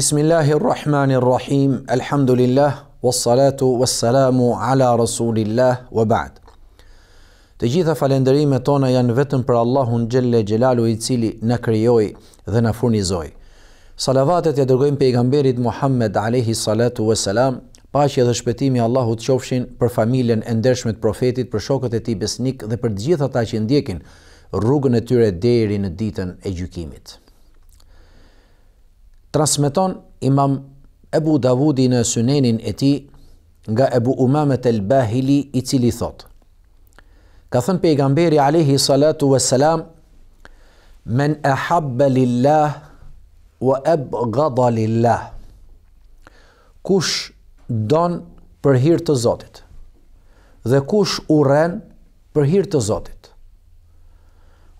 Bismillahirrahmanirrahim. Alhamdulillah wassalatu wassalamu ala rasulillah wa ba'd. Të gjitha falënderimet tona janë vetëm për Allahun Gjelle, xhelalu i cili na krijoi dhe na furnizoi. Salavatet ja dërgojmë pejgamberit Muhammed alayhi salatu wassalam, paqja dhe shpëtimi Allahut qofshin për familjen e ndershme të profetit, për shokët e tij besnik dhe për të ta ata që ndjekin rrugën e tyre deri në ditën e gjykimit. Transmeton imam Ebu Davudi në sënenin e ti nga Ebu Umamet el Bahili i cili thot. Ka thënë pejgamberi Alehi Salatu Veselam, men e habbe lillah wa eb gada lillah. Kush don për hirtë të Zotit dhe kush uren për hirtë të Zotit.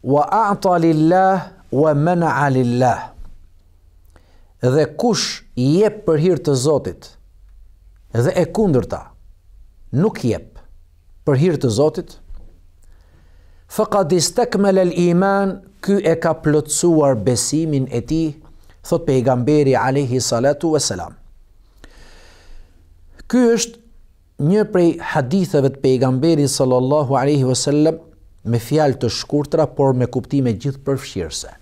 Wa a'ta lillah wa mena'a lillah dhe kush i jep për hir të Zotit dhe e kundërta nuk jep për hir të Zotit faqad istakmal al-iman ky e ka plotësuar besimin e tij thot pejgamberi alayhi salatu wasalam ky është një prej haditheve të pejgamberit sallallahu alaihi wasallam me fjalë të shkurtra por me kuptime gjithë përfshirëse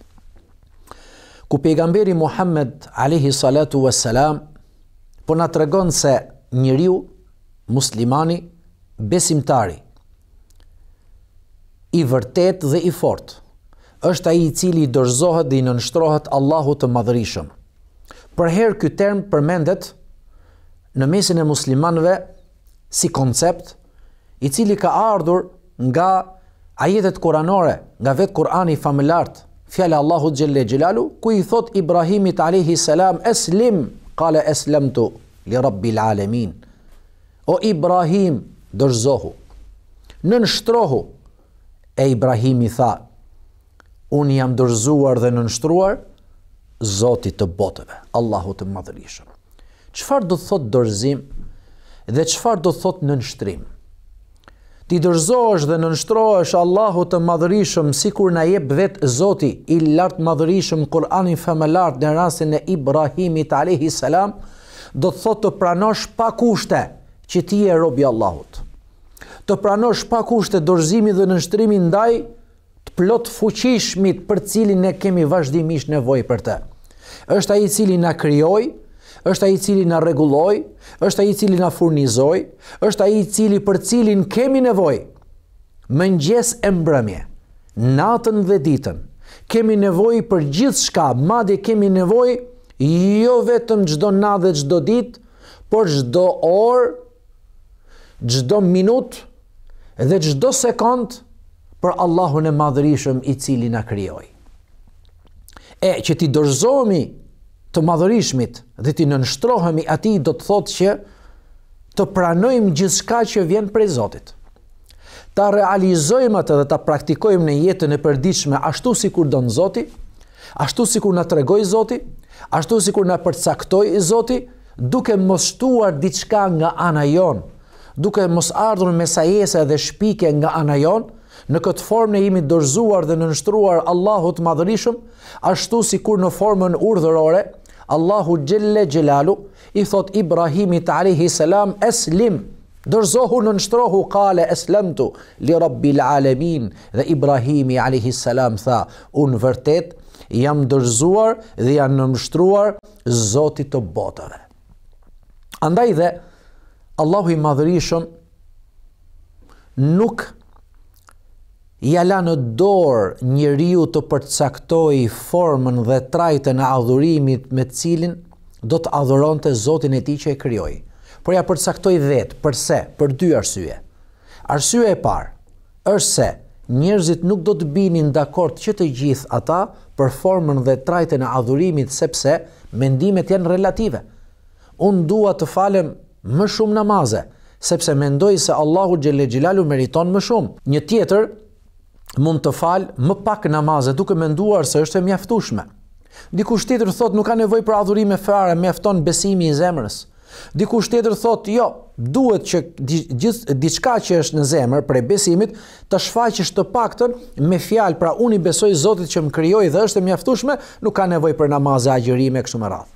ku pejgamberi Muhammed alayhi salatu wassalam salam po na tregon se njeriu muslimani besimtari i vërtet dhe i fort është ai i cili dorëzohet dhe i nënshtrohet Allahut të Madhërisëm. Për herë ky term përmendet në mesin e muslimanëve si koncept i cili ka ardhur nga ajetet koranore, nga vetë Kurani i famëlartë Fjalla Allahu Gjelle xhelalu ku i thot Ibrahimit a.s. eslim, qala eslemtu, li rabbi l'alemin. O Ibrahim, dërzohu, në nështrohu, e Ibrahimi tha, unë jam dërzuar dhe në nështruar, Zotit të botëve, Allahu të madhërishëm. Qëfar dë thot dërzim dhe qëfar dë thot në nështrim? ti dërzosh dhe nënshtrohesh Allahut të Madhërisëm sikur na jep vet Zoti i lart Madhërisëm Kur'anin famëlar në rastin e Ibrahimit alayhi salam do të thotë të pranosh pa kushte që ti je rob i Allahut të pranosh pa kushte dorëzimin dhe nënshtrimin ndaj të plot fuqishmit për cilin ne kemi vazhdimisht nevojë për të është ai i cili na krijoi është ai i cili na rregulloi, është ai i cili na furnizoi, është ai i cili për cilin kemi nevojë. Mëngjes e mbrëmje, natën dhe ditën, kemi nevojë për gjithçka, madje kemi nevojë jo vetëm çdo natë dhe çdo ditë, por çdo orë, çdo minutë dhe çdo sekond për Allahun e Madhërisëm i cili na krijoi. E që ti dorëzohemi të madhërishmit dhe ti nënshtrohemi ati do të thotë që të pranojmë gjithka që vjen prej Zotit. Ta realizojmë atë dhe ta praktikojmë në jetën e përdiqme ashtu si kur donë Zotit, ashtu si kur në tregoj Zotit, ashtu si kur në përcaktoj Zotit, duke mos shtuar diçka nga anajon, duke mos ardhur me sajese dhe shpike nga anajon, në këtë formë në imi dorzuar dhe në nështruar Allahut madhërishëm, ashtu si kur në formën urdhërore, Allahu Gjelle Gjelalu i thot Ibrahimit a.s. Eslim, dërzohu në nështrohu, kale eslemtu, li rabbi l'alemin dhe Ibrahimi a.s. tha, unë vërtet jam dërzuar dhe janë në mështruar zotit të botëve. Andaj dhe, Allahu i madhërishëm nuk nështrohu, ja la në dorë njëriu të përcaktoj formën dhe trajtën e adhurimit me cilin do të adhuron të zotin e ti që e kryoj. Por ja përcaktoj vetë, përse, për dy arsye. Arsye e parë, është se njërzit nuk do të binin dakord që të gjithë ata për formën dhe trajtën e adhurimit sepse mendimet janë relative. Unë dua të falem më shumë namaze, sepse mendoj se Allahu Gjellegjilalu meriton më shumë. Një tjetër, mund të fal më pak namazet duke menduar se është e mjaftueshme. Dikush tjetër thotë nuk ka nevojë për adhurime fare, mjafton besimi i zemrës. Dikush tjetër thotë, jo, duhet që gjithë diçka që është në zemër për besimin të shfaqësh të paktën me fjalë, pra unë i besoj Zotit që më krijoi dhe është e mjaftueshme, nuk ka nevojë për namaze agjërime kështu me radhë.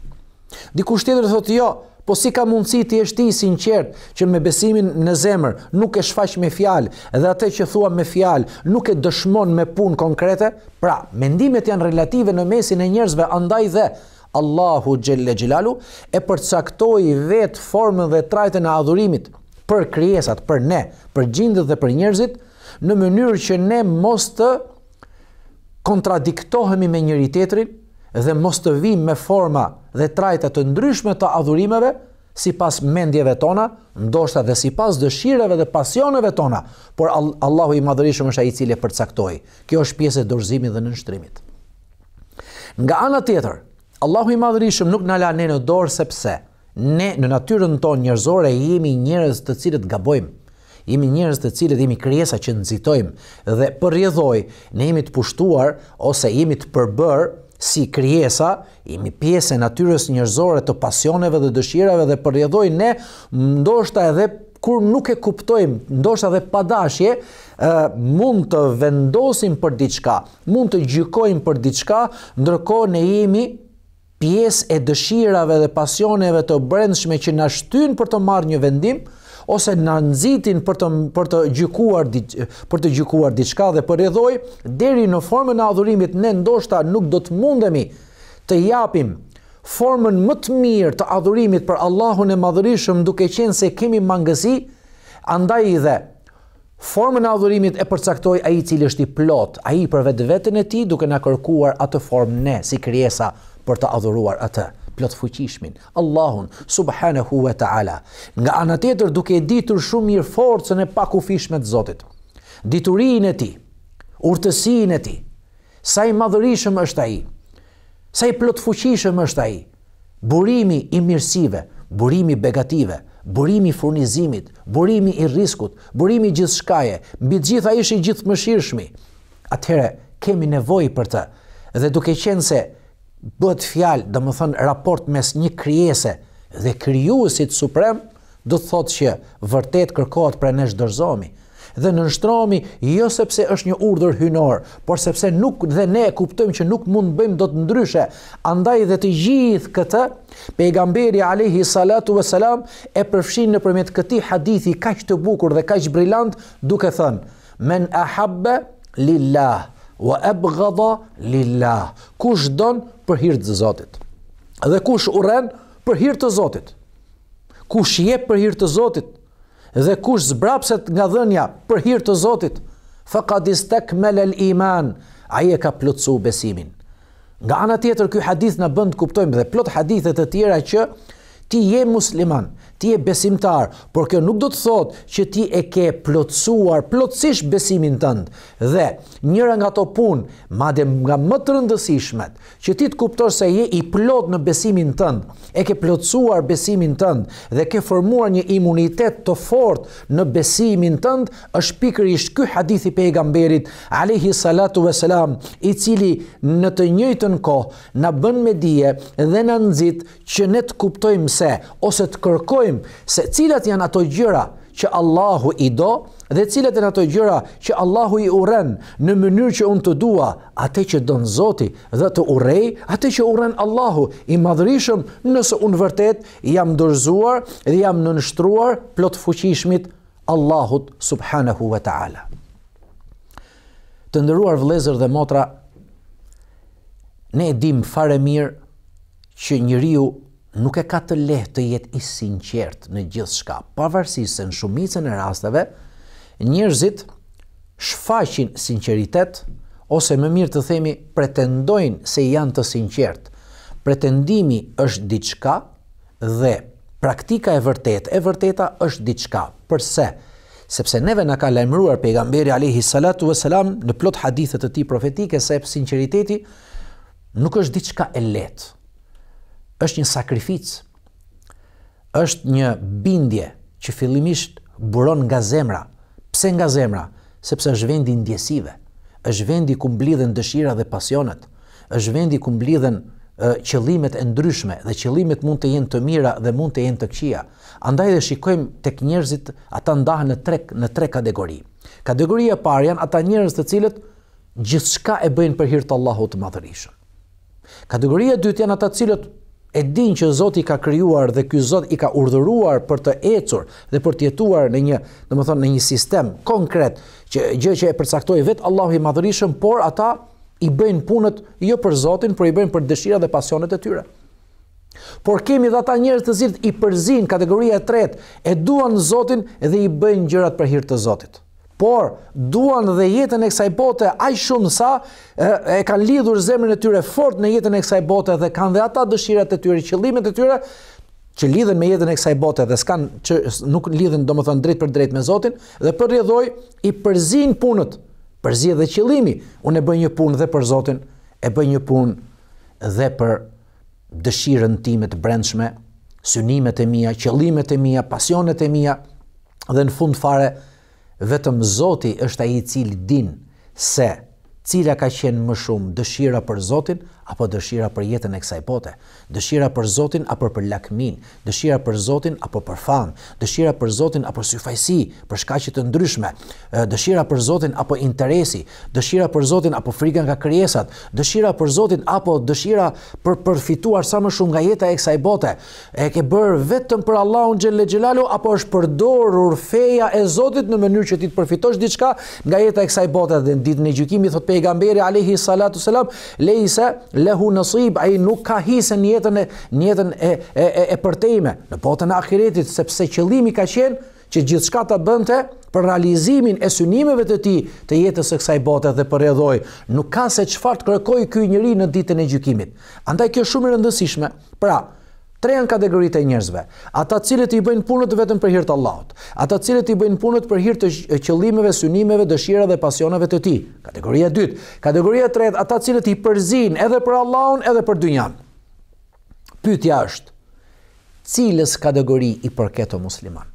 Dikush tjetër thotë, jo, Po si ka mundësi të jesh ti sinqert që me besimin në zemër nuk e shfaq me fjalë dhe atë që thua me fjalë nuk e dëshmon me punë konkrete? Pra, mendimet janë relative në mesin e njerëzve, andaj dhe Allahu xhelle xhelalu e përcaktoi vetë formën dhe trajtën e adhurimit për krijesat, për ne, për gjindët dhe për njerëzit në mënyrë që ne mos të kontradiktohemi me njëri tjetrin, dhe mos të vim me forma dhe trajta të ndryshme të adhurimeve, si pas mendjeve tona, ndoshta dhe si pas dëshireve dhe pasioneve tona, por Allahu i madhërishëm është a i cilje përcaktoj. Kjo është pjesë e dorëzimi dhe nështrimit. Nga ana tjetër, Allahu i madhërishëm nuk në la ne në dorë sepse, ne në natyrën tonë njërzore jemi njërez të cilët gabojmë, jemi njërez të cilët jemi kryesa që nëzitojmë dhe përjedhoj ne jemi të pushtuar ose jemi të përbër Si krijesa, imi pjesë e natyres njërzore të pasioneve dhe dëshirave dhe përjedhojnë ne, ndoshta edhe kur nuk e kuptojmë, ndoshta edhe pa dashje, mund të vendosim për diçka, mund të gjykojmë për diçka, ndërko ne imi pjesë e dëshirave dhe pasioneve të brendshme që nështyn për të marrë një vendim, ose na nxitin për të për të gjykuar për të gjykuar diçka dhe për rëdhoj deri në formën e adhurimit ne ndoshta nuk do të mundemi të japim formën më të mirë të adhurimit për Allahun e Madhërisëm duke qenë se kemi mangësi andaj dhe Formën e adhurimit e përcaktoi ai i cili është i plot, ai për vetveten e tij duke na kërkuar atë formë ne si kriesa për të adhuruar atë plot fuqishmin, Allahun subhanahu wa taala. Nga ana tjetër duke e ditur shumë mirë forcën e pakufishme të Zotit, diturinë e tij, urtësinë e tij, sa i madhërisëm është ai, sa i plot fuqishëm është ai, burimi i mirësive, burimi i begative, burimi i furnizimit, burimi i riskut burimi i gjithçkaje, mbi të gjitha ishi gjithëmshirshmi. Atëherë kemi nevojë për të dhe duke qenë se bët fjalë, dhe më thënë, raport mes një kryese dhe kryuësit suprem, dhe të thotë që vërtet kërkot për e neshtë dërzomi. Dhe në nështromi, jo sepse është një urdhër hynor, por sepse nuk dhe ne kuptëm që nuk mund bëjmë do të ndryshe, andaj dhe të gjithë këtë, pejgamberi Alehi Salatu vë e përfshin në përmet këti hadithi kaq të bukur dhe kaq brillant, brilant, duke thënë, men ahabbe lillah, wa abghada lillah. Kush don për hir të Zotit? Dhe kush urren për hir të Zotit? Kush je për hir të Zotit? Dhe kush zbrapset nga dhënja për hir të Zotit? Faqad istakmal al-iman, ai e ka plotsu besimin. Nga ana tjetër ky hadith na bën të kuptojmë dhe plot hadithe të tjera që ti je musliman, ti e besimtar, por kjo nuk do të thot që ti e ke plotësuar plotësisht besimin tënd. Dhe njëra nga ato punë, madje nga më të rëndësishmet, që ti të kuptosh se je i plot në besimin tënd, e ke plotësuar besimin tënd dhe ke formuar një imunitet të fortë në besimin tënd, është pikërisht ky hadith i pejgamberit alayhi salatu vesselam, i cili në të njëjtën kohë na bën me dije dhe na nxit që ne të kuptojmë se ose të kërkojmë kuptojmë se cilat janë ato gjëra që Allahu i do dhe cilat janë ato gjëra që Allahu i urren në mënyrë që unë të dua, atë që don Zoti dhe të urrej, atë që urren Allahu i madhërisëm, nëse unë vërtet jam dorëzuar dhe jam nënshtruar plot fuqishmit Allahut subhanahu wa taala. Të nderuar vëllezër dhe motra, ne e dim fare mirë që njeriu nuk e ka të lehtë të jetë i sinqert në gjithë shka, pavarësi se në shumicën e rastave, njërzit shfaqin sinceritet, ose më mirë të themi pretendojnë se janë të sinqert. Pretendimi është diçka dhe praktika e vërtet, e vërteta është diçka. Përse? Sepse neve në ka lemruar pegamberi Alehi Salatu e Salam në plot hadithet të ti profetike, se sinqeriteti sinceriteti nuk është diçka e letë është një sakrific, është një bindje që fillimisht buron nga zemra. Pse nga zemra? Sepse është vendi ndjesive, është vendi ku mblidhen dëshira dhe pasionet, është vendi ku mblidhen uh, qëllimet e ndryshme dhe qëllimet mund të jenë të mira dhe mund të jenë të këqija. Andaj dhe shikojmë tek njerëzit, ata ndahen në tre në tre kategori. Kategoria e parë janë ata njerëz të cilët gjithçka e bëjnë për hir të Allahut të Madhërisht. Kategoria e dytë janë ata të cilët e din që Zoti ka krijuar dhe ky Zot i ka urdhëruar për të ecur dhe për të jetuar në një, domethënë në një sistem konkret që gjë që e përcaktoi vet Allahu i Madhërisëm, por ata i bëjnë punët jo për Zotin, por i bëjnë për dëshirat dhe pasionet e tyre. Por kemi dhe ata njerëz të cilët i përzin kategoria e tretë, e duan Zotin dhe i bëjnë gjërat për hir të Zotit por duan dhe jetën e kësaj bote aq shumë sa e, e kanë lidhur zemrën e tyre fort në jetën e kësaj bote dhe kanë dhe ata dëshirat e tyre, qëllimet e tyre që lidhen me jetën e kësaj bote dhe s'kan që nuk lidhen domethënë drejt për drejt me Zotin dhe për rrydhoj i përzin punët për dhe qëllimi, unë e bëj një punë dhe për Zotin, e bëj një punë dhe për dëshirën time të brendshme, synimet e mia, qëllimet e mia, pasionet e mia dhe në fund fare Vetëm Zoti është ai i cili din se cila ka qenë më shumë dëshira për Zotin apo dëshira për jetën e kësaj bote, dëshira për Zotin apo për lakmin, dëshira për Zotin apo për fam, dëshira për Zotin apo syfajsi, për shkaqe të ndryshme, dëshira për Zotin apo interesi, dëshira për Zotin apo frika nga krijesat, dëshira për Zotin apo dëshira për përfituar sa më shumë nga jeta e kësaj bote, e ke bërë vetëm për Allahun xhelle xhelalu apo është përdorur feja e Zotit në mënyrë që ti të përfitosh diçka nga jeta e kësaj bote dhe ditën e gjykimit thot pejgamberi alayhi salatu selam leysa lehu nësib, i nuk ka hisë njëtën e, e, e, e përtejme, në botën e akiretit, sepse qëlimi ka qenë që gjithë shka të bënte për realizimin e synimeve të ti të jetës e kësaj bote dhe për edhoj, nuk ka se qëfar të kërkoj kjo njëri në ditën e gjykimit. Andaj kjo shumë rëndësishme, pra, tre janë kategoritë e njerëzve. Ata cilët i bëjnë punët vetëm për hir të Allahut, ata cilët i bëjnë punët për hir të qëllimeve, synimeve, dëshira dhe pasioneve të tij. Kategoria 2, kategoria 3, ata cilët i përzin edhe për Allahun edhe për dynjan. Pyetja është: Cilës kategori i përket o musliman?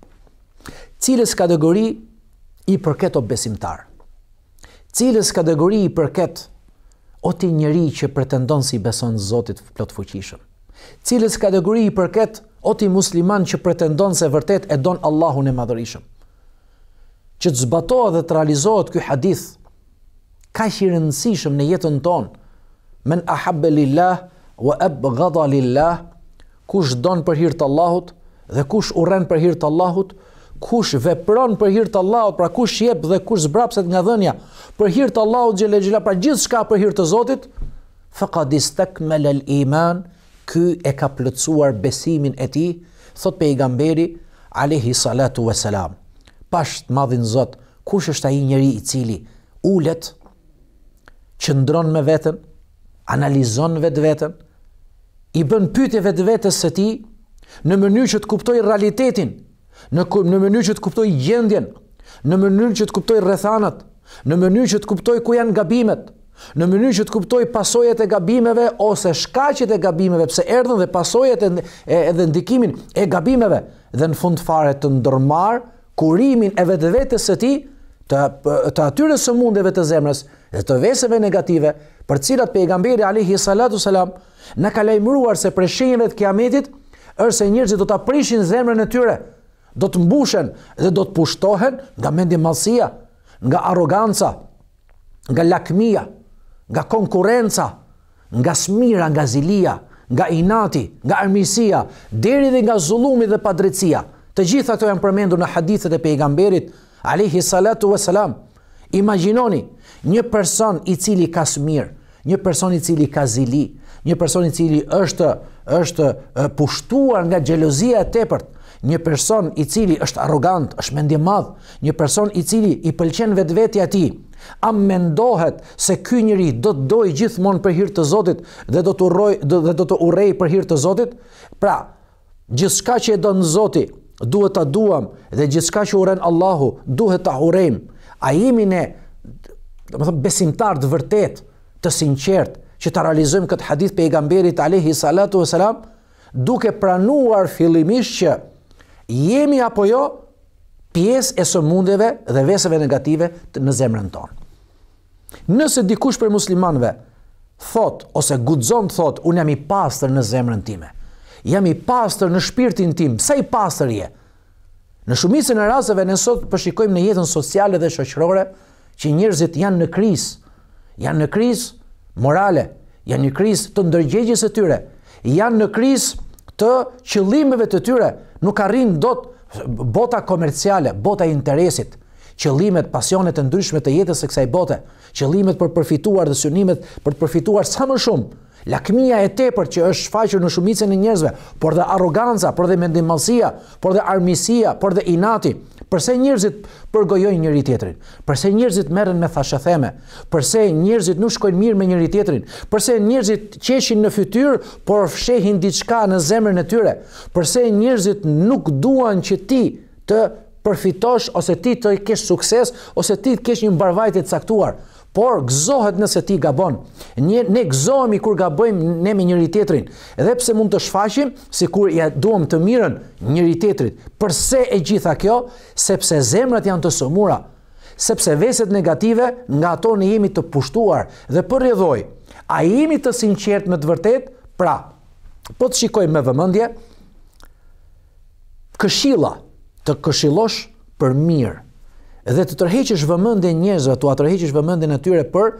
Cilës kategori i përket o besimtar? Cilës kategori i përket o ti njerëj që pretendon se beson Zotit fuqishëm? cilës kategori i përket o ti musliman që pretendon se vërtet e don Allahun e madhërishëm. Që të zbatoa dhe të realizohet kjo hadith, ka që i rëndësishëm në jetën tonë, men ahabbe lillah, wa eb gada lillah, kush don për hirtë Allahut, dhe kush uren për hirtë Allahut, kush vepron për hirtë Allahut, pra kush jep dhe kush zbrapset nga dhenja, për hirtë Allahut gjele gjela, pra gjithë shka për hirtë Zotit, fëka distek me lel iman, ky e ka plëcuar besimin e ti, thot pe i gamberi, alehi salatu ve selam. Pashtë madhin zot, kush është a i njeri i cili ullet, qëndron me vetën, analizon vetë vetën, i bën pyetje vetë vetës se ti, në mëny që të kuptoj realitetin, në, në mëny që të kuptoj gjendjen, në mëny që të kuptoj rrethanat, në mëny që të kuptoj ku janë gabimet, në mënyrë që të kuptoj pasojat e gabimeve ose shkaqet e gabimeve, pse erdhën dhe pasojat e, edhe ndikimin e gabimeve dhe në fund fare të ndërmarr kurimin e vetvetes së ti të të atyre sëmundjeve të zemrës dhe të veseve negative për cilat pejgamberi alayhi salatu selam na ka lajmëruar se për shenjave të kiametit është se njerëzit do ta prishin zemrën e tyre, do të mbushen dhe do të pushtohen nga mendje nga arroganca, nga lakmia, nga konkurenca, nga smira, nga zilia, nga inati, nga armisia, deri dhe nga zulumi dhe padrecia. Të gjitha këto janë përmendur në hadithet e pejgamberit, alihi salatu vë salam. Imaginoni, një person i cili ka smirë, një person i cili ka zili, një person i cili është është pushtuar nga xhelozia e tepërt, një person i cili është arrogant, është mendimadh, një person i cili i pëlqen vetvetja ti, A mendohet se ky njeri do të dojë gjithmonë për hir të Zotit dhe do të urroj dhe do të urrej për hir të Zotit? Pra, gjithçka që e don Zoti, duhet ta duam dhe gjithçka që uren Allahu, duhet ta urrejm. A jemi ne, domethënë besimtar të vërtet, të sinqert, që ta realizojmë këtë hadith pejgamberit alayhi salatu vesselam, duke pranuar fillimisht që jemi apo jo, pjesë e sëmundeve dhe veseve negative të në zemrën tonë. Nëse dikush për muslimanve thot ose guxon thot un jam i pastër në zemrën time. Jam i pastër në shpirtin tim. Sa i pastër je? Në shumicën e rasteve ne sot po shikojmë në jetën sociale dhe shoqërore që njerëzit janë në krizë. Janë në krizë morale, janë në krizë të ndërgjegjes së tyre, janë në krizë të qëllimeve të tyre, nuk arrin dot të bota komerciale, bota interesit, qëllimet, pasionet e ndryshme të jetës e kësaj bote, qëllimet për përfituar dhe synimet për të përfituar sa më shumë, lakmija e tepër që është shfaqur në shumicën e njerëzve, por dhe arroganca, por dhe mendimësia, por dhe armisia, por dhe inati, Përse njerëzit përgojojnë njëri tjetrin? Përse njerëzit merren me fashë theme? Përse njerëzit nuk shkojnë mirë me njëri tjetrin? Përse njerëzit qeshin në fytyr, por fshehin diçka në zemrën e tyre? Përse njerëzit nuk duan që ti të përfitosh ose ti të kesh sukses ose ti të kesh një mbarvajtje të caktuar? por gëzohet nëse ti gabon. Një, ne gëzohemi kur gabojmë ne me njëri tjetrin, edhe pse mund të shfaqim sikur ja duam të mirën njëri tjetrit. Përse e gjitha kjo? Sepse zemrat janë të somura, sepse veset negative nga ato në jemi të pushtuar dhe po rrjedhoj. A jemi të sinqert me të vërtetë? Pra, po të shikojmë me vëmendje këshilla të këshillosh për mirë dhe të tërheqësh vëmendjen e njerëzve, tu atërheqësh vëmendjen e tyre për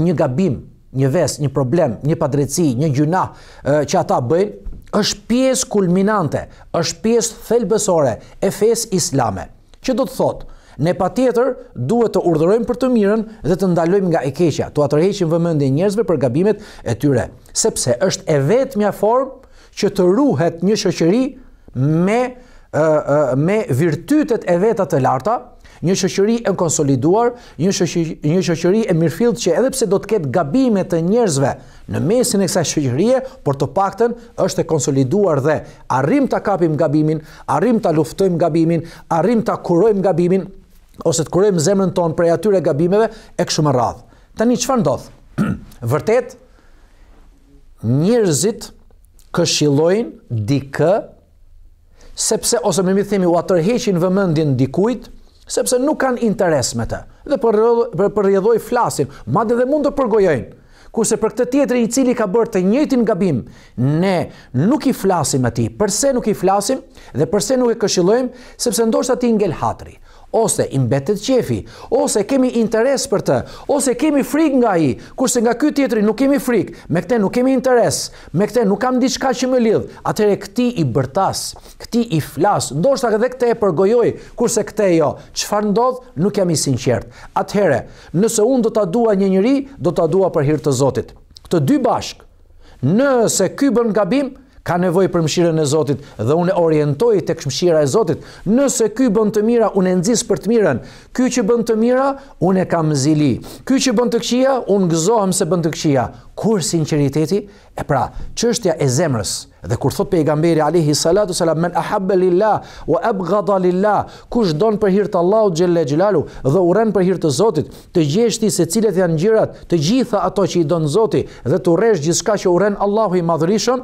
një gabim, një ves, një problem, një padrejti, një gjuna që ata bëjnë, është pjesë kulminante, është pjesë thelbësore e fesë islame. Që do të thotë? Ne patjetër duhet të urdhërojmë për të mirën dhe të ndalojmë nga e keqja, tu atërheqim vëmendjen e njerëzve për gabimet e tyre, sepse është e vetmja formë që të ruhet një shoqëri me me virtytet e veta të larta, një shoqëri e konsoliduar, një shoqëri një shoqëri e mirëfillt që edhe pse do të ketë gabime të njerëzve në mesin e kësaj shoqërie, por të paktën është e konsoliduar dhe arrim ta kapim gabimin, arrim ta luftojmë gabimin, arrim ta kurojmë gabimin ose të kurojmë zemrën tonë prej atyre gabimeve e kështu me radhë. Tani çfarë ndodh? Vërtet njerëzit këshillojnë dikë sepse ose me mi themi u atërheqin vëmendjen dikujt, sepse nuk kanë interes me të. Dhe për për rjedhoi flasin, madje dhe mund të përgojojnë. Kurse për këtë tjetër i cili ka bërë të njëjtin gabim, ne nuk i flasim atij. Përse nuk i flasim dhe përse nuk e këshillojmë? Sepse ndoshta ti ngel hatri ose imbetet qefi, ose kemi interes për të, ose kemi frik nga i, kurse nga ky tjetëri nuk kemi frik, me këte nuk kemi interes, me këte nuk kam diçka që me lidhë, atëre këti i bërtas, këti i flas, ndoshtak edhe këte e përgojoj, kurse këte jo, qëfar ndodhë, nuk jam i sinqert. Atëhere, nëse unë do të dua një njëri, do të dua për hirtë të zotit. Këtë dy bashkë, nëse ky bën gabim, ka nevojë për mëshirën e Zotit dhe unë orientoj tek mëshira e Zotit. Nëse ky bën të mira, unë e nxis për të mirën. Ky që bën të mira, unë e kam zili. Ky që bën të këqija, unë gëzohem se bën të këqija. Kur sinqeriteti e pra, çështja e zemrës. Dhe kur thot pejgamberi alayhi salatu sallam men ahabba lillah wa abghada lillah, kush don për hir të Allahut xhelle dhe urren për hir të Zotit, të gjeshti se cilat janë gjërat, të gjitha ato që i don Zoti dhe të urresh gjithçka që urren Allahu i madhërisëm,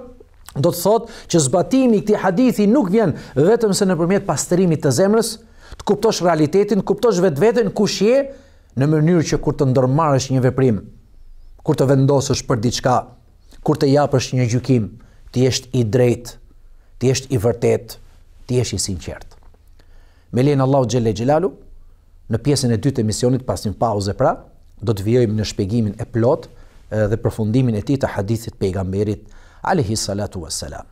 do të thotë që zbatimi i këtij hadithi nuk vjen vetëm se nëpërmjet pastrimit të zemrës, të kuptosh realitetin, të kuptosh vetveten kush je në mënyrë që kur të ndërmarësh një veprim, kur të vendosësh për diçka, kur të japësh një gjykim, ti je i drejtë, ti je i vërtetë, ti je i sinqert. Me lejnë Allahu Gjelle xhelalu në pjesën e dytë të misionit pas një pauze pra do të vijojmë në shpjegimin e plot eh, dhe përfundimin e tij të hadithit pejgamberit alihi salatu wassalam.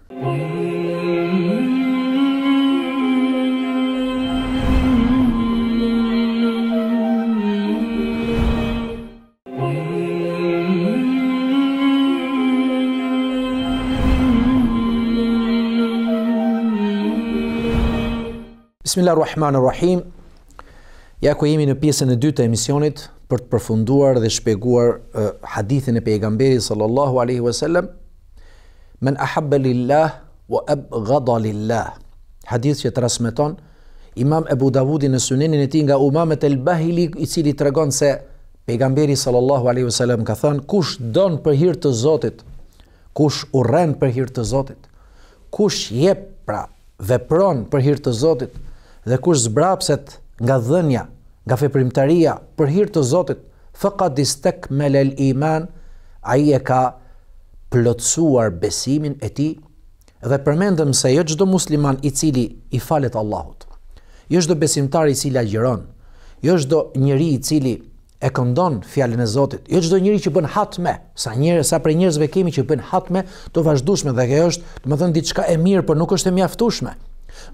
Bismillahirrahmanirrahim. Ja ku jemi në pjesën e dytë të emisionit për të përfunduar dhe shpjeguar uh, hadithin e pejgamberit sallallahu alaihi wasallam Men ahabba lillah wa abghada lillah. Hadith që transmeton Imam Abu Dawudi në Sunenin e tij nga Umamet el bahili i cili tregon se pejgamberi sallallahu alaihi wasallam ka thënë kush don për hir të Zotit, kush urren për hir të Zotit, kush jep pra vepron për hir të Zotit dhe kush zbrapset nga dhënja, nga veprimtaria për hir të Zotit, faqad istakmala al-iman, ai e ka plotësuar besimin e ti dhe përmendëm se jo çdo musliman i cili i falet Allahut, jo çdo besimtar i cili agjeron, jo çdo njëri i cili e këndon fjallin e Zotit, jo çdo njëri që bën hatme, sa, njëre, sa prej njërzve kemi që bën hatme të vazhdushme dhe kjo është, të më thënë, diçka e mirë, për nuk është e mjaftushme.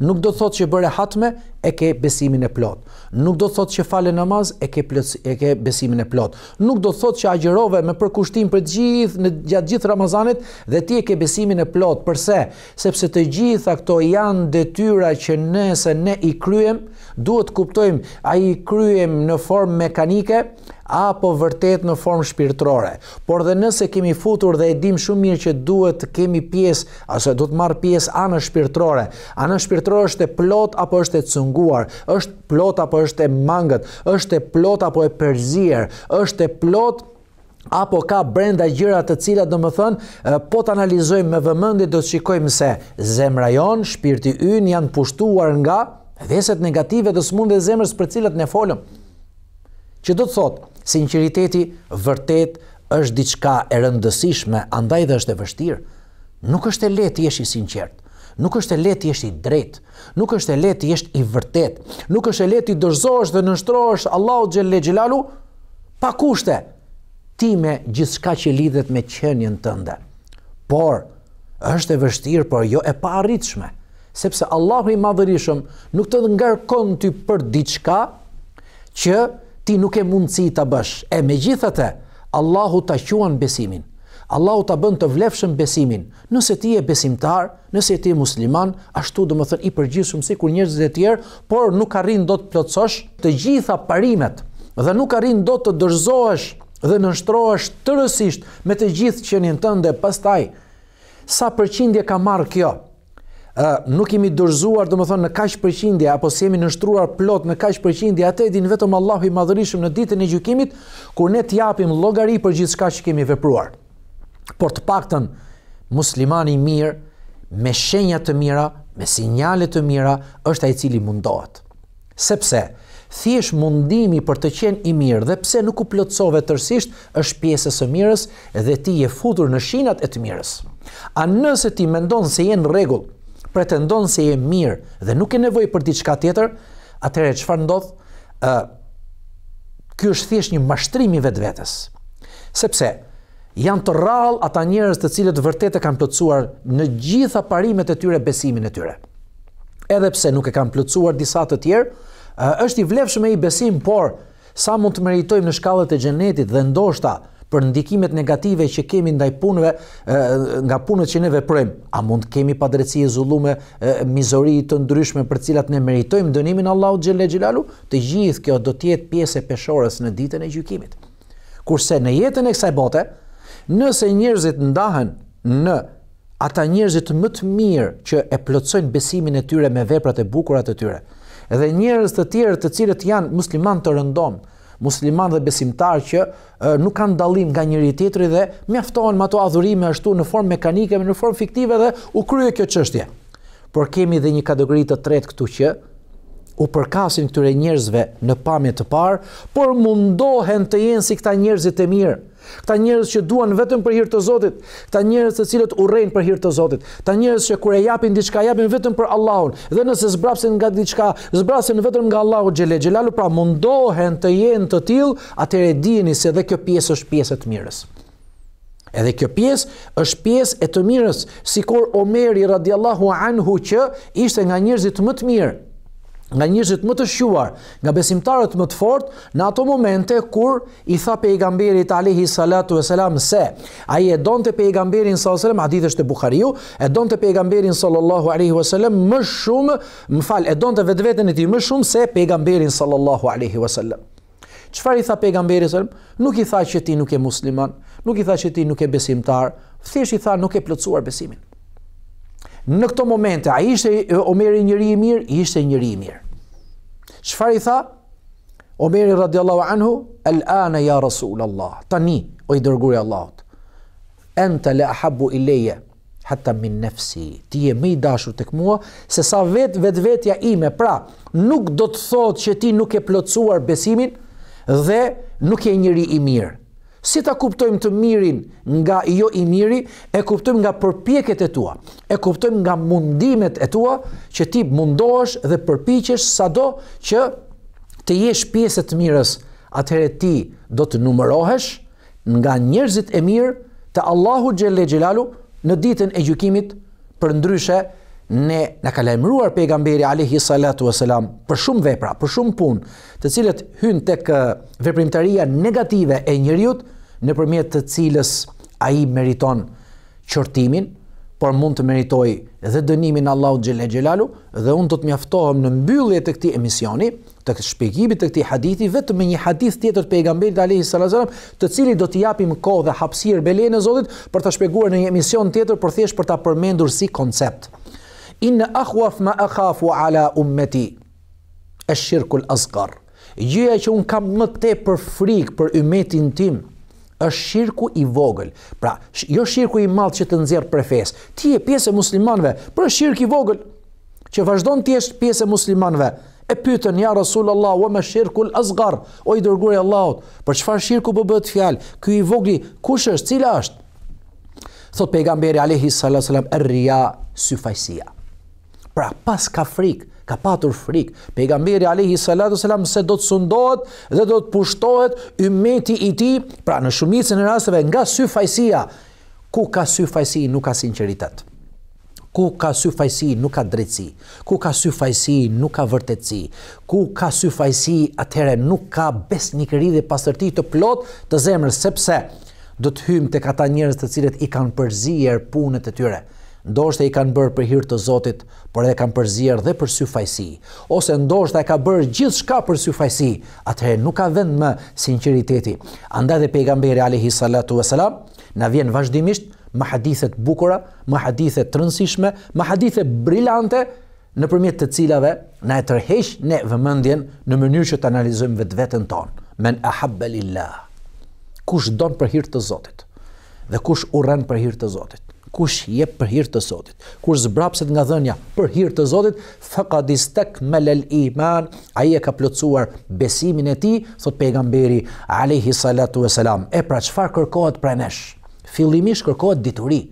Nuk do të thotë që bëre hatme e ke besimin e plot. Nuk do të thotë që falë namaz e ke e ke besimin e plot. Nuk do të thotë që agjërove me përkushtim për gjithë në gjatë gjithë Ramazanit dhe ti e ke besimin e plot. Përse? Sepse të gjitha këto janë detyra që nëse ne i kryejm, duhet të kuptojmë ai i kryejm në formë mekanike apo vërtet në formë shpirtrore. Por dhe nëse kemi futur dhe e dim shumë mirë që duhet kemi pjesë, ose duhet marë pjesë anë shpirtrore, anë shpirtrore është e plot apo është e cunguar, është plot apo është e mangët, është e plot apo e përzier, është e plot apo ka brenda gjyra të cilat dhe më thënë, po të analizojmë me vëmëndit do të shikojmë se zemra jonë, shpirti ynë janë pushtuar nga veset negative dhe smunde zemrës për cilat ne folëm që do të thotë sinqeriteti vërtet është diçka e rëndësishme, andaj dhe është e vështirë. Nuk është e lehtë të jesh i sinqert. Nuk është e lehtë të jesh i drejtë. Nuk është e lehtë të jesh i vërtet. Nuk është e lehtë i dorëzohesh dhe nënshtrohesh Allah xhel le xhelalu pa kushte ti me gjithçka që lidhet me qenien tënde. Por është e vështirë, por jo e pa arritshme, sepse Allahu i madhërishëm nuk të ngarkon ti për diçka që ti nuk e mundësi të bësh, e me gjithate, Allahu të quan besimin, Allahu të bënd të vlefshëm besimin, nëse ti e besimtar, nëse ti e musliman, ashtu dhe më thënë i përgjithshëm si kur njërës dhe tjerë, por nuk arrin do të plëtsosh të gjitha parimet, dhe nuk arrin do të dërzoesh dhe nështroesh të rësisht me të gjithë njën tënde, pastaj, sa përqindje ka marrë kjo, nuk imi dërzuar, dhe më thonë, në kash përqindja, apo se jemi nështruar plot në kash përqindja, atë e din vetëm Allahu i madhërishëm në ditën e gjukimit, kur ne t'japim logari për gjithë shka që kemi vepruar. Por të paktën muslimani muslimani mirë, me shenja të mira, me sinjale të mira, është ai cili mundohet. Sepse, thjesht mundimi për të qenë i mirë dhe pse nuk u plotësove tërësisht është pjesë e mirës dhe ti je futur në shinat e të mirës. A nëse ti mendon se je në rregull, pretendon se je mirë dhe nuk e nevoj për diçka tjetër, atëherë çfarë ndodh? ë Ky është thjesht një mashtrim i vetvetes. Sepse janë të rrallë ata njerëz të cilët vërtet e kanë plotësuar në gjitha parimet e tyre besimin e tyre. Edhe pse nuk e kanë plotësuar disa të tjerë, është i vlefshëm ai besim, por sa mund të meritojmë në shkallët e xhenetit dhe ndoshta për ndikimet negative që kemi ndaj punëve nga punët që ne veprojmë, a mund kemi padrejti e zullume, mizori të ndryshme për të cilat ne meritojmë dënimin Allahu xhelle xhelalu? Të gjithë kjo do të jetë pjesë e peshorës në ditën e gjykimit. Kurse në jetën e kësaj bote, nëse njerëzit ndahen në ata njerëzit më të mirë që e plotësojnë besimin e tyre me veprat e bukura të tyre, edhe njerëz të tjerë të cilët janë muslimanë të rëndom musliman dhe besimtar që nuk kanë dallim nga njëri tjetri dhe mjaftohen me ato adhurime ashtu në formë mekanike, në formë fiktive dhe u krye kjo çështje. Por kemi edhe një kategori të tretë këtu që u përkasin këtyre njerëzve në pamje të parë, por mundohen të jenë si këta njerëzit e mirë. Këta njerëz që duan vetëm për hir të Zotit, këta njerëz të cilët urrejnë për hir të Zotit, këta njerëz që kur e japin diçka japin vetëm për Allahun dhe nëse zbrapsin nga diçka, zbrapsin vetëm nga Allahu xhele xhelalu, pra mundohen të jenë të tillë, atëherë dijeni se edhe kjo pjesë është pjesë e të mirës. Edhe kjo pjesë është pjesë e të mirës, sikur Omeri radhiyallahu anhu që ishte nga njerëzit më të mirë nga njerëzit më të shquar, nga besimtarët më të fortë në ato momente kur i tha pejgamberit alayhi salatu vesselam se ai e donte pejgamberin sallallahu alaihi wasallam, hadith është e Buhariu, e donte pejgamberin sallallahu alaihi wasallam më shumë, më fal, e donte vetveten e tij më shumë se pejgamberin sallallahu alaihi wasallam. Çfarë i tha pejgamberit sallallahu alaihi wasallam? Nuk i tha që ti nuk je musliman, nuk i tha që ti nuk je besimtar, thjesht i tha nuk e plotësuar besimin në këto momente, a ishte Omeri njëri i mirë, ishte njëri i mirë. Qëfar i tha? Omeri radiallahu anhu, el ana ja rasul Allah, tani, o i dërguri Allahot, ente le ahabu i leje, hëtta min nefsi, ti je me i dashur të këmua, se sa vetë vetë vetëja ime, pra, nuk do të thotë që ti nuk e plotësuar besimin, dhe nuk e njëri i mirë, Si ta kuptojmë të mirin nga jo i miri, e kuptojmë nga përpjeket e tua, e kuptojmë nga mundimet e tua, që ti mundohesh dhe përpjqesh sa do që të jesh pjeset mirës, atëherë ti do të numërohesh nga njerëzit e mirë të Allahu Gjelle Gjelalu në ditën e gjukimit për ndryshe Ne na ka lajmëruar pejgamberi alayhi salatu vesselam për shumë vepra, për shumë punë, të cilët hyn tek eh, veprimtaria negative e njerëzit, në përmjet të cilës a i meriton qërtimin, por mund të meritoj dhe dënimin Allahu Gjelle Gjelalu, dhe unë të të mjaftohëm në mbyllje të këti emisioni, të këtë shpegjibit të këti hadithi, vetë me një hadith tjetër të pejgamberit Alehi Salazaram, të cili do të japim ko dhe hapsir belenë e zodit, për të shpeguar në një emision tjetër, për thjesht për të përmendur si koncept. In në ahuaf ma akhafu ala ummeti, e shirkul asgar, gjëja që unë kam më te për frikë për ymetin tim, është shirku i vogël. Pra, jo shirku i madh që të nxjerr për fes. Ti je pjesë e muslimanëve, po shirku i vogël që vazhdon të jesh pjesë e muslimanëve. E pyetën ja Rasulullah, "Wa ma shirku al-asghar?" O i dërguari i Allahut, për çfarë shirku po bëhet fjalë? Ky i vogël, kush është? Cila është? Thot pejgamberi alayhi salatu sallam, "Ar-riya sufaisia." Pra, pas ka frikë, ka patur frik. Pejgamberi alayhi salatu sallam se do të sundohet dhe do të pushtohet ymeti i tij. Pra në shumicën e rasteve nga syfajsia, ku ka syfajsi nuk ka sinqeritet. Ku ka syfajsi nuk ka drejtësi. Ku ka syfajsi nuk ka vërtetësi. Ku ka syfajsi atëherë nuk ka besnikëri dhe pastërti të plot të zemrës sepse do të hyjmë tek ata njerëz të cilët i kanë përziar punët e tyre e i kanë bërë për hir të Zotit, por edhe kanë përzirë dhe për syfajsi, ose ndoshta e ka bërë gjithçka për syfajsi, atëherë nuk ka vend më sinqeriteti. Andaj dhe pejgamberi alayhi salatu na vjen vazhdimisht me hadithe të bukura, me hadithe të rëndësishme, me hadithe brillante nëpërmjet të cilave na e tërheq në vëmendjen në mënyrë që të analizojmë vetveten tonë. Men ahabbelillah, Kush don për hir të Zotit? dhe kush urren për hir të Zotit kush jep për hir të Zotit. Kush zbrapset nga dhënia për hir të Zotit, distek me al-iman, ai e ka plotësuar besimin e tij, thot pejgamberi alayhi salatu wasalam. E pra çfarë kërkohet pra nesh? Fillimisht kërkohet dituri,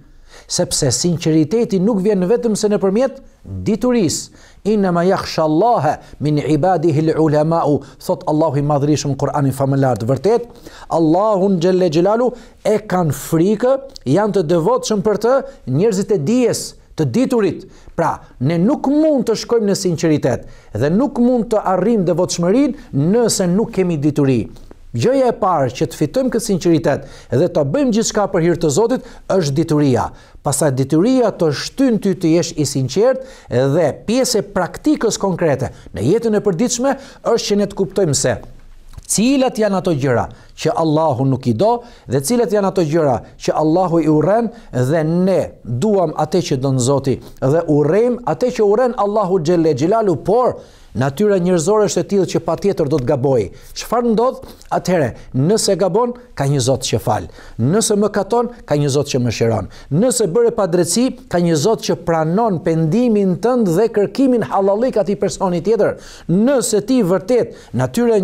sepse sinqeriteti nuk vjen vetëm se nëpërmjet diturisë, inama yakhsha Allah min ibadihi al-ulama'u sot Allahu i madhrishum Kur'ani famëlar të vërtet Allahu xhelle xhelalu e kanë frikë janë të devotshëm për të njerëzit e dijes të diturit pra ne nuk mund të shkojmë në sinqeritet dhe nuk mund të arrijmë devotshmërinë nëse nuk kemi dituri Gjëja e parë që të fitojmë këtë sinqeritet dhe të bëjmë gjithçka për hir të Zotit është dituria pasaj dituria të shtyn ty të jesh i sinqert dhe pjese praktikës konkrete në jetën e përdiqme është që ne të kuptojmë se cilat janë ato gjëra që Allahu nuk i do dhe cilat janë ato gjëra që Allahu i uren dhe ne duam ate që do në zoti dhe urem ate që uren Allahu gjele gjelalu por Natyra njërzore është e tijet që pa tjetër do të gaboj. Shfarë ndodhë? Atëhere, nëse gabon, ka një zotë që falë. Nëse më katon, ka një zotë që më shiron. Nëse bërë pa dreci, ka një zotë që pranon pendimin tëndë dhe kërkimin halalik ati personit tjetër. Nëse ti vërtet, natyra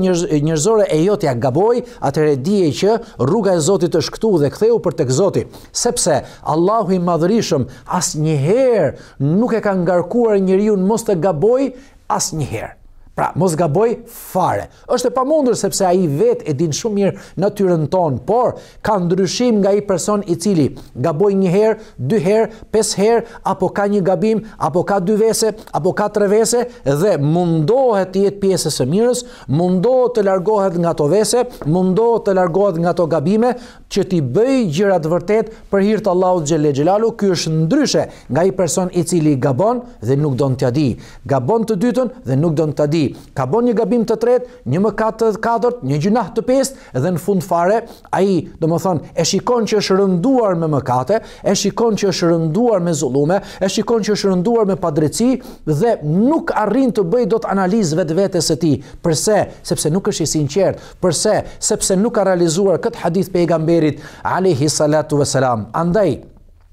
njërzore e jotë ja gaboj, atëhere dije që rruga e zotit është këtu dhe këtheu për të këzoti. Sepse, Allahu i madhërishëm, asë njëherë nuk e ka ngarkuar njëriun mos të gaboj as një Pra, mos gaboj fare. Është e pamundur sepse ai vet e din shumë mirë natyrën tonë, por ka ndryshim nga ai person i cili gaboj një herë, dy herë, pesë herë apo ka një gabim, apo ka dy vese, apo ka tre vese dhe mundohet të jetë pjesë e mirës, mundohet të largohet nga ato vese, mundohet të largohet nga ato gabime që ti bëj gjëra të vërtet për hir të Allahut xhelel xhelalu. Ky është ndryshe nga ai person i cili gabon dhe nuk don t'ia di. Gabon të dytën dhe nuk don t'a di Ka bën një gabim të tretë, një mëkat të katërt, një gjunah të pestë dhe në fund fare ai, domethënë, e shikon që është rënduar me mëkate, e shikon që është rënduar me zullume, e shikon që është rënduar me padrejti dhe nuk arrin të bëjë dot analizë vetvetes së tij. Përse? Sepse nuk është i sinqert. Përse? Sepse nuk ka realizuar këtë hadith pejgamberit alayhi salatu vesselam. Andaj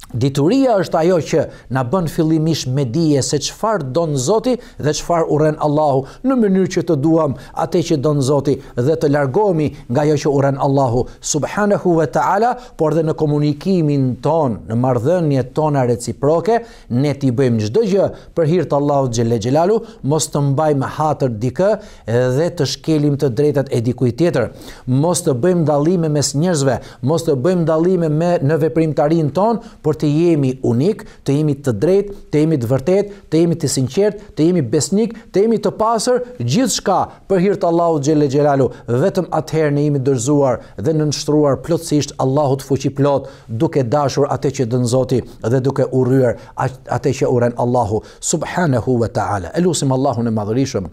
Dituria është ajo që na bën fillimisht me dije se çfarë don Zoti dhe çfarë urren Allahu në mënyrë që të duam atë që don Zoti dhe të largohemi nga ajo që urren Allahu subhanahu wa taala, por dhe në komunikimin ton, në marrëdhëniet tona reciproke, ne ti bëjmë çdo gjë për hir të Allahut xhelle xhelalu, mos të mbajmë hatër dikë dhe të shkelim të drejtat e dikujt tjetër, mos të bëjmë dallime mes njerëzve, mos të bëjmë dallime me në veprimtarinë ton, por të jemi unik, të jemi të drejtë, të jemi të vërtetë, të jemi të sinqertë, të jemi besnik, të jemi të gjithë gjithçka për hir të Allahut xhel xhelalu, vetëm atëherë ne jemi dërzuar dhe nënshtruar plotësisht Allahut fuqi plot, duke dashur atë që dën Zoti dhe duke urryer atë që uren Allahu subhanahu wa taala. Elusim Allahun në madhurishëm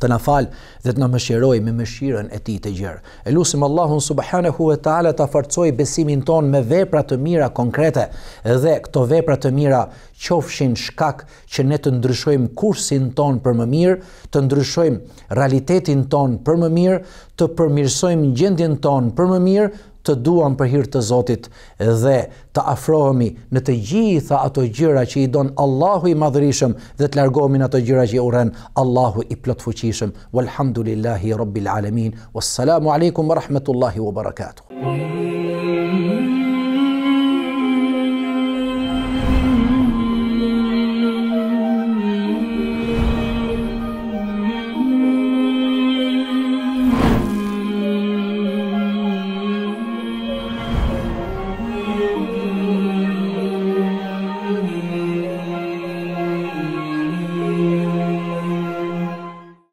të na falë dhe të na mëshirojë me mëshirën e Tij të gjerë. Elusim Allahun subhanahu e taala ta forcoj besimin ton me vepra të mira konkrete dhe këto vepra të mira qofshin shkak që ne të ndryshojmë kursin ton për më mirë, të ndryshojmë realitetin ton për më mirë, të përmirësojmë gjendjen ton për më mirë të duam për hirtë të Zotit dhe të afrohemi në të gjitha ato gjyra që i donë Allahu i madhërishëm dhe të largohemi nga ato gjyra që i Allahu i plotfuqishëm. Walhamdu lillahi alemin. Wassalamu alaikum wa rahmetullahi wa